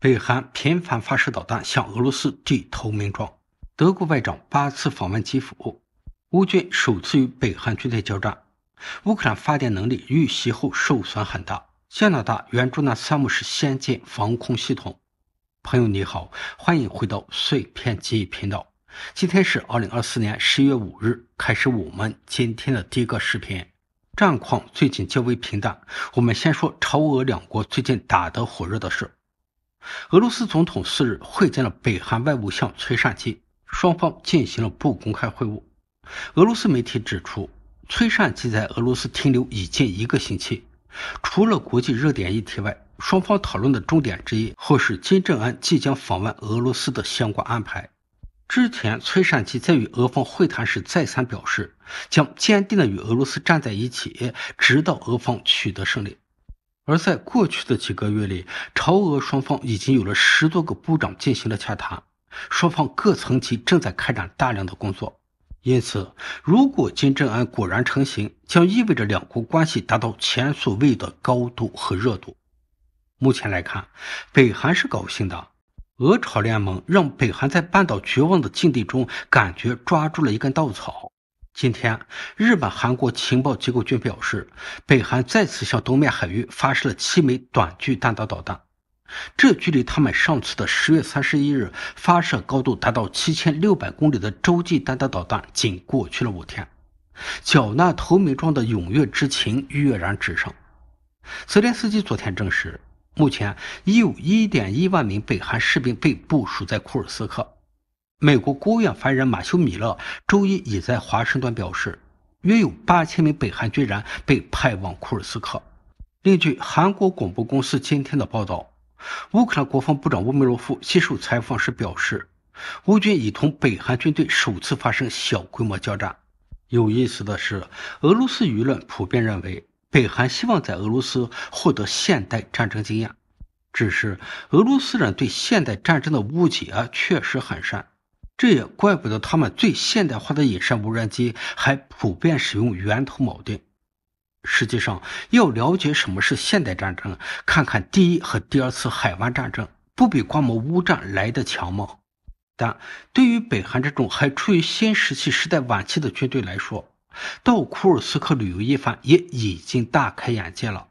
北韩频繁发射导弹向俄罗斯递投名状，德国外长八次访问基辅，乌军首次与北韩军队交战，乌克兰发电能力遇袭后受损很大。加拿大援助那三部是先进防空系统。朋友你好，欢迎回到碎片记忆频道。今天是二零二四年十月五日，开始我们今天的第一个视频。战况最近较为平淡，我们先说朝俄两国最近打得火热的事。俄罗斯总统四日会见了北韩外务相崔善基，双方进行了不公开会晤。俄罗斯媒体指出，崔善基在俄罗斯停留已近一个星期，除了国际热点议题外，双方讨论的重点之一或是金正恩即将访问俄罗斯的相关安排。之前，崔善基在与俄方会谈时，再三表示将坚定地与俄罗斯站在一起，直到俄方取得胜利。而在过去的几个月里，朝俄双方已经有了十多个部长进行了洽谈，双方各层级正在开展大量的工作。因此，如果金正恩果然成型，将意味着两国关系达到前所未有的高度和热度。目前来看，北韩是高兴的，俄朝联盟让北韩在半岛绝望的境地中感觉抓住了一根稻草。今天，日本、韩国情报机构均表示，北韩再次向东面海域发射了七枚短距弹道导弹。这距离他们上次的十月三十一日发射高度达到七千六百公里的洲际弹道导弹，仅过去了五天。缴纳投名状的踊跃之情跃然纸上。泽连斯基昨天证实，目前已有一点一万名北韩士兵被部署在库尔斯克。美国国务院发言人马修·米勒周一已在华盛顿表示，约有八千名北韩军人被派往库尔斯克。另据韩国广播公司今天的报道，乌克兰国防部长乌梅罗夫接受采访时表示，乌军已同北韩军队首次发生小规模交战。有意思的是，俄罗斯舆论普遍认为，北韩希望在俄罗斯获得现代战争经验。只是俄罗斯人对现代战争的误解确实很深。这也怪不得他们最现代化的隐身无人机还普遍使用圆头铆钉。实际上，要了解什么是现代战争，看看第一和第二次海湾战争，不比观摩乌战来的强吗？但对于北韩这种还处于新石器时代晚期的军队来说，到库尔斯克旅游一番也已经大开眼界了。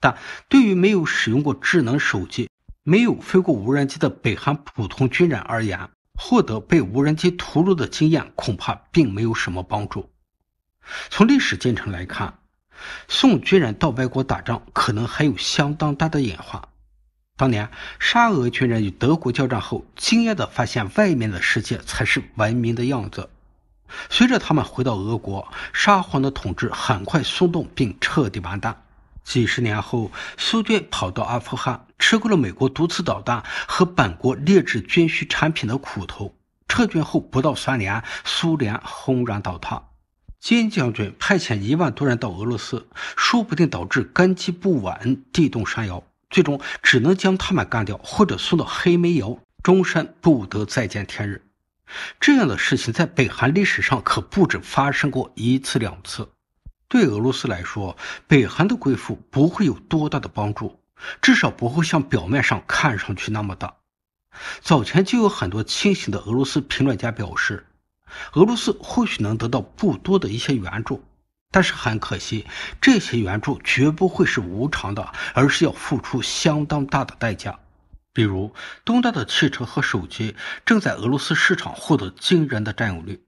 但对于没有使用过智能手机、没有飞过无人机的北韩普通军人而言，获得被无人机屠戮的经验恐怕并没有什么帮助。从历史进程来看，宋军人到外国打仗可能还有相当大的隐患。当年沙俄军人与德国交战后，惊讶地发现外面的世界才是文明的样子。随着他们回到俄国，沙皇的统治很快松动并彻底完蛋。几十年后，苏军跑到阿富汗。吃过了美国毒刺导弹和本国劣质军需产品的苦头，撤军后不到三年，苏联轰然倒塌。金将军派遣一万多人到俄罗斯，说不定导致根基不稳，地动山摇，最终只能将他们干掉，或者送到黑煤窑，终身不得再见天日。这样的事情在北韩历史上可不止发生过一次两次。对俄罗斯来说，北韩的归附不会有多大的帮助。至少不会像表面上看上去那么大。早前就有很多清醒的俄罗斯评论家表示，俄罗斯或许能得到不多的一些援助，但是很可惜，这些援助绝不会是无偿的，而是要付出相当大的代价。比如，东大的汽车和手机正在俄罗斯市场获得惊人的占有率。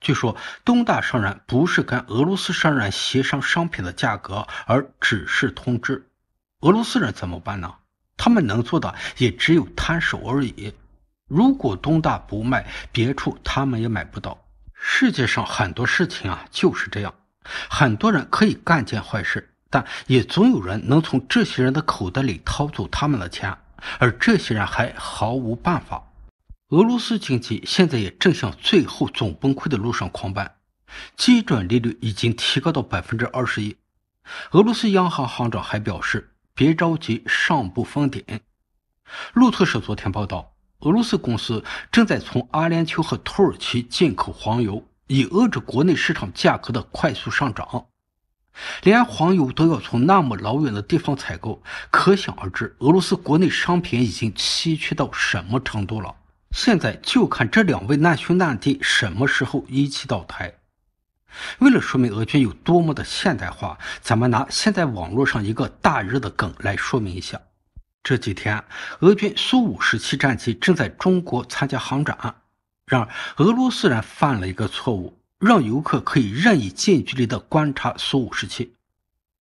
据说，东大商人不是跟俄罗斯商人协商商品的价格，而只是通知。俄罗斯人怎么办呢？他们能做的也只有摊手而已。如果东大不卖，别处他们也买不到。世界上很多事情啊就是这样，很多人可以干件坏事，但也总有人能从这些人的口袋里掏走他们的钱，而这些人还毫无办法。俄罗斯经济现在也正向最后总崩溃的路上狂奔，基准利率已经提高到百分之二十一。俄罗斯央行行长还表示。别着急，上不封顶。路透社昨天报道，俄罗斯公司正在从阿联酋和土耳其进口黄油，以遏制国内市场价格的快速上涨。连黄油都要从那么老远的地方采购，可想而知，俄罗斯国内商品已经稀缺到什么程度了。现在就看这两位难兄难弟什么时候一起倒台。为了说明俄军有多么的现代化，咱们拿现在网络上一个大热的梗来说明一下。这几天，俄军苏五十七战机正在中国参加航展，然而俄罗斯人犯了一个错误，让游客可以任意近距离的观察苏五十七，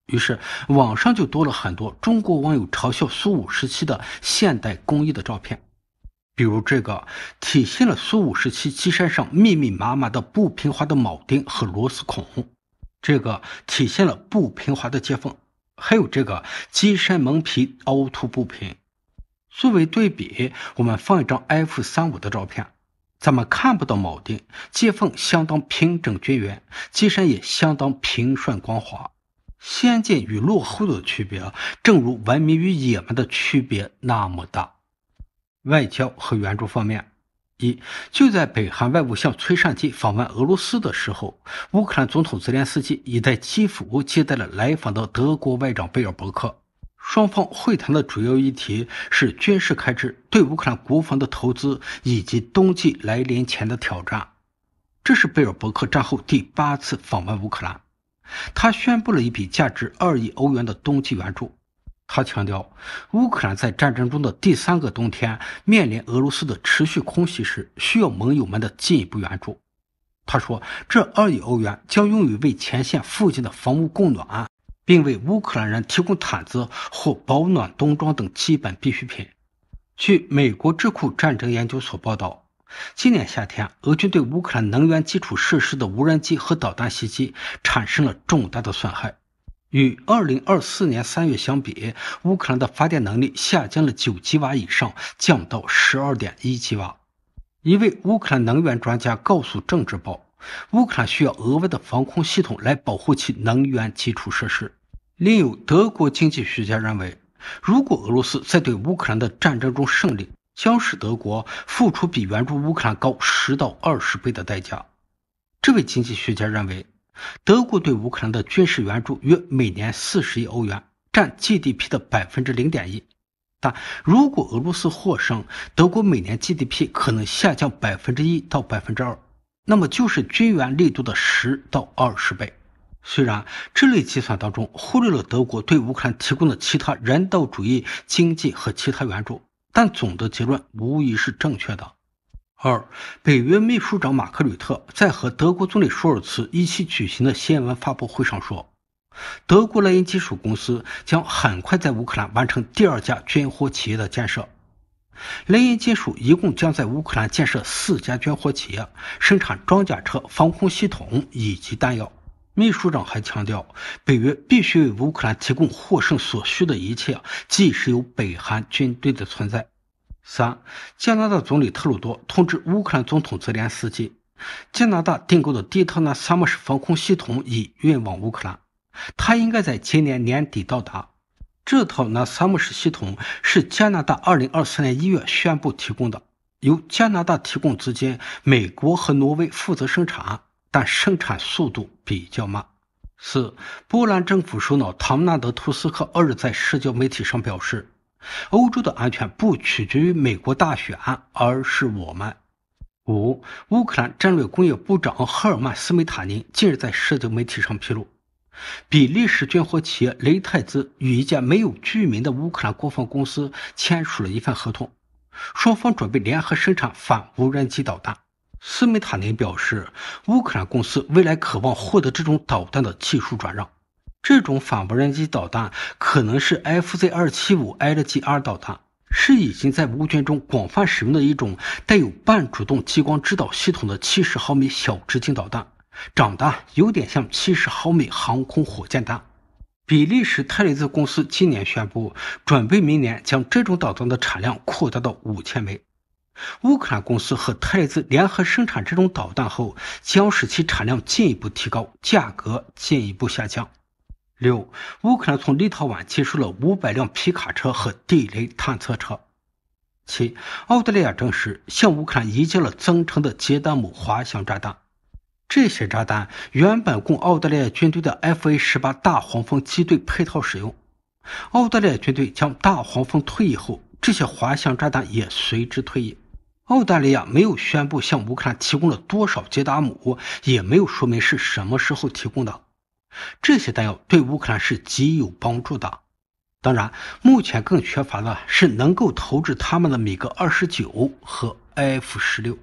于是网上就多了很多中国网友嘲笑苏五十七的现代工艺的照片。比如这个体现了苏五时期机身上密密麻麻的不平滑的铆钉和螺丝孔，这个体现了不平滑的接缝，还有这个机身蒙皮凹凸不平。作为对比，我们放一张 F 三五的照片，咱们看不到铆钉，接缝相当平整均匀，机身也相当平顺光滑。先进与落后的区别啊，正如文明与野蛮的区别那么大。外交和援助方面，一就在北韩外务相崔善姬访问俄罗斯的时候，乌克兰总统泽连斯基已在基辅接待了来访的德国外长贝尔伯克。双方会谈的主要议题是军事开支对乌克兰国防的投资以及冬季来临前的挑战。这是贝尔伯克战后第八次访问乌克兰，他宣布了一笔价值二亿欧元的冬季援助。他强调，乌克兰在战争中的第三个冬天面临俄罗斯的持续空袭时，需要盟友们的进一步援助。他说，这2亿欧元将用于为前线附近的房屋供暖，并为乌克兰人提供毯子、或保暖冬装等基本必需品。据美国智库战争研究所报道，今年夏天，俄军对乌克兰能源基础设施的无人机和导弹袭击产生了重大的损害。与2024年3月相比，乌克兰的发电能力下降了9吉瓦以上，降到12.1吉瓦。一位乌克兰能源专家告诉《政治报》，乌克兰需要额外的防空系统来保护其能源基础设施。另有德国经济学家认为，如果俄罗斯在对乌克兰的战争中胜利，将使德国付出比援助乌克兰高十到二十倍的代价。这位经济学家认为。德国对乌克兰的军事援助约每年四十亿欧元，占 GDP 的百分之零点一。但如果俄罗斯获胜，德国每年 GDP 可能下降百分之一到百分之二，那么就是军援力度的十到二十倍。虽然这类计算当中忽略了德国对乌克兰提供的其他人道主义、经济和其他援助，但总的结论无疑是正确的。二，北约秘书长马克吕特在和德国总理舒尔茨一起举行的新闻发布会上说，德国莱茵金属公司将很快在乌克兰完成第二家军火企业的建设。莱茵金属一共将在乌克兰建设四家军火企业，生产装甲车、防空系统以及弹药。秘书长还强调，北约必须为乌克兰提供获胜所需的一切，即使有北韩军队的存在。三，加拿大总理特鲁多通知乌克兰总统泽连斯基，加拿大订购的第套纳萨姆式防空系统已运往乌克兰，它应该在今年年底到达。这套纳萨姆式系统是加拿大2024年1月宣布提供的，由加拿大提供资金，美国和挪威负责生产，但生产速度比较慢。四，波兰政府首脑唐纳德·图斯克二日在社交媒体上表示。欧洲的安全不取决于美国大选，而是我们。五，乌克兰战略工业部长赫尔曼·斯梅塔宁近日在社交媒体上披露，比利时军火企业雷泰兹与一家没有居民的乌克兰国防公司签署了一份合同，双方准备联合生产反无人机导弹。斯梅塔宁表示，乌克兰公司未来渴望获得这种导弹的技术转让。这种反无人机导弹可能是 FZ-275LGR 导弹，是已经在乌军中广泛使用的一种带有半主动激光制导系统的70毫米小直径导弹，长得有点像70毫米航空火箭弹。比利时泰雷兹公司今年宣布，准备明年将这种导弹的产量扩大到5000枚。乌克兰公司和泰雷兹联合生产这种导弹后，将使其产量进一步提高，价格进一步下降。六，乌克兰从立陶宛接收了五百辆皮卡车和地雷探测车。七，澳大利亚证实向乌克兰移交了增程的杰达姆滑翔炸弹。这些炸弹原本供澳大利亚军队的 F A 十八大黄蜂机队配套使用。澳大利亚军队将大黄蜂退役后，这些滑翔炸弹也随之退役。澳大利亚没有宣布向乌克兰提供了多少杰达姆，也没有说明是什么时候提供的。这些弹药对乌克兰是极有帮助的，当然，目前更缺乏的是能够投掷它们的米格二十九和 F 十六。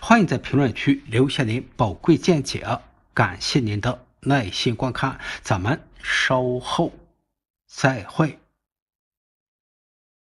欢迎在评论区留下您宝贵见解，感谢您的耐心观看，咱们稍后再会。